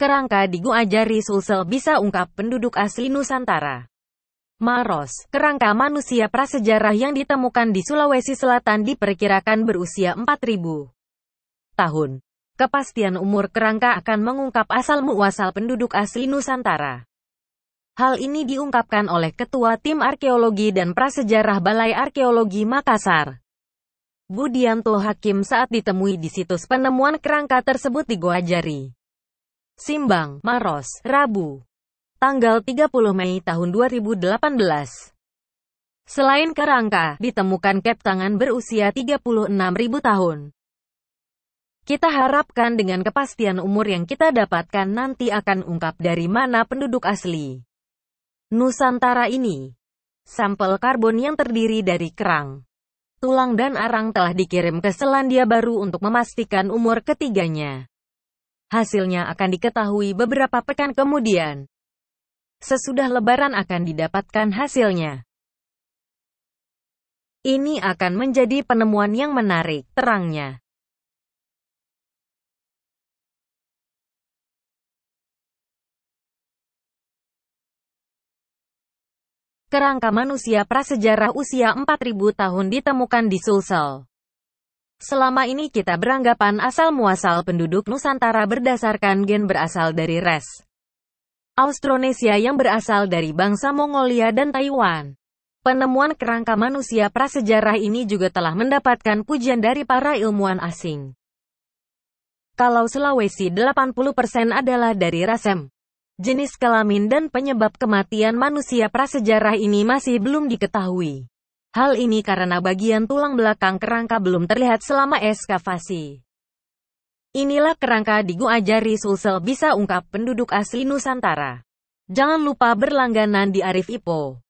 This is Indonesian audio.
Kerangka di Digu Ajari Sulsel bisa ungkap penduduk asli Nusantara. Maros, kerangka manusia prasejarah yang ditemukan di Sulawesi Selatan diperkirakan berusia 4000 tahun. Kepastian umur kerangka akan mengungkap asal-muasal penduduk asli Nusantara. Hal ini diungkapkan oleh Ketua Tim Arkeologi dan Prasejarah Balai Arkeologi Makassar. Budianto Hakim saat ditemui di situs penemuan kerangka tersebut di Goa Jari. Simbang, Maros, Rabu. Tanggal 30 Mei tahun 2018. Selain kerangka, ditemukan kep tangan berusia 36.000 tahun. Kita harapkan dengan kepastian umur yang kita dapatkan nanti akan ungkap dari mana penduduk asli. Nusantara ini, sampel karbon yang terdiri dari kerang, tulang dan arang telah dikirim ke Selandia Baru untuk memastikan umur ketiganya. Hasilnya akan diketahui beberapa pekan kemudian. Sesudah lebaran akan didapatkan hasilnya. Ini akan menjadi penemuan yang menarik, terangnya. Kerangka manusia prasejarah usia 4000 tahun ditemukan di Sulsel. Selama ini kita beranggapan asal-muasal penduduk Nusantara berdasarkan gen berasal dari res Austronesia yang berasal dari bangsa Mongolia dan Taiwan. Penemuan kerangka manusia prasejarah ini juga telah mendapatkan pujian dari para ilmuwan asing. Kalau Sulawesi 80% adalah dari rasem, jenis kelamin dan penyebab kematian manusia prasejarah ini masih belum diketahui. Hal ini karena bagian tulang belakang kerangka belum terlihat selama eskavasi. Inilah kerangka di Gua Jari Sulsel bisa ungkap penduduk asli Nusantara. Jangan lupa berlangganan di Arif Ipo.